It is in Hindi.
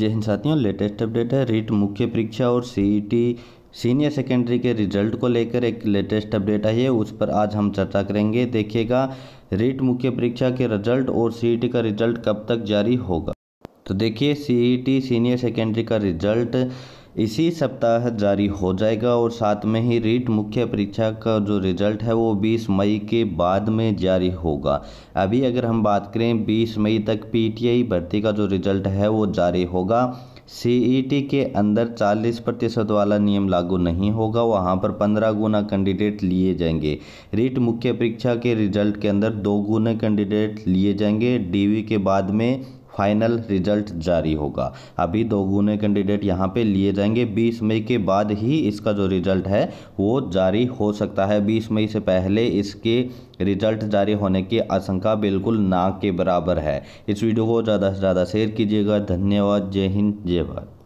जय हिंद साथियों लेटेस्ट अपडेट है रीट मुख्य परीक्षा और सीईटी e सीनियर सेकेंडरी के रिजल्ट को लेकर एक लेटेस्ट अपडेट आई है उस पर आज हम चर्चा करेंगे देखिएगा रीट मुख्य परीक्षा के रिजल्ट और सीईटी e का रिजल्ट कब तक जारी होगा तो देखिए सीईटी e सीनियर सेकेंडरी का रिजल्ट इसी सप्ताह जारी हो जाएगा और साथ में ही रीट मुख्य परीक्षा का जो रिज़ल्ट है वो 20 मई के बाद में जारी होगा अभी अगर हम बात करें 20 मई तक पीटीआई भर्ती का जो रिज़ल्ट है वो जारी होगा सीईटी के अंदर 40 प्रतिशत वाला नियम लागू नहीं होगा वहाँ पर 15 गुना कैंडिडेट लिए जाएंगे रीट मुख्य परीक्षा के रिजल्ट के अंदर दो गुना कैंडिडेट लिए जाएंगे डीवी के बाद में फाइनल रिजल्ट जारी होगा अभी दोगुने कैंडिडेट यहाँ पे लिए जाएंगे 20 मई के बाद ही इसका जो रिजल्ट है वो जारी हो सकता है 20 मई से पहले इसके रिजल्ट जारी होने की आशंका बिल्कुल ना के बराबर है इस वीडियो को ज़्यादा से ज़्यादा शेयर कीजिएगा धन्यवाद जय हिंद जय भारत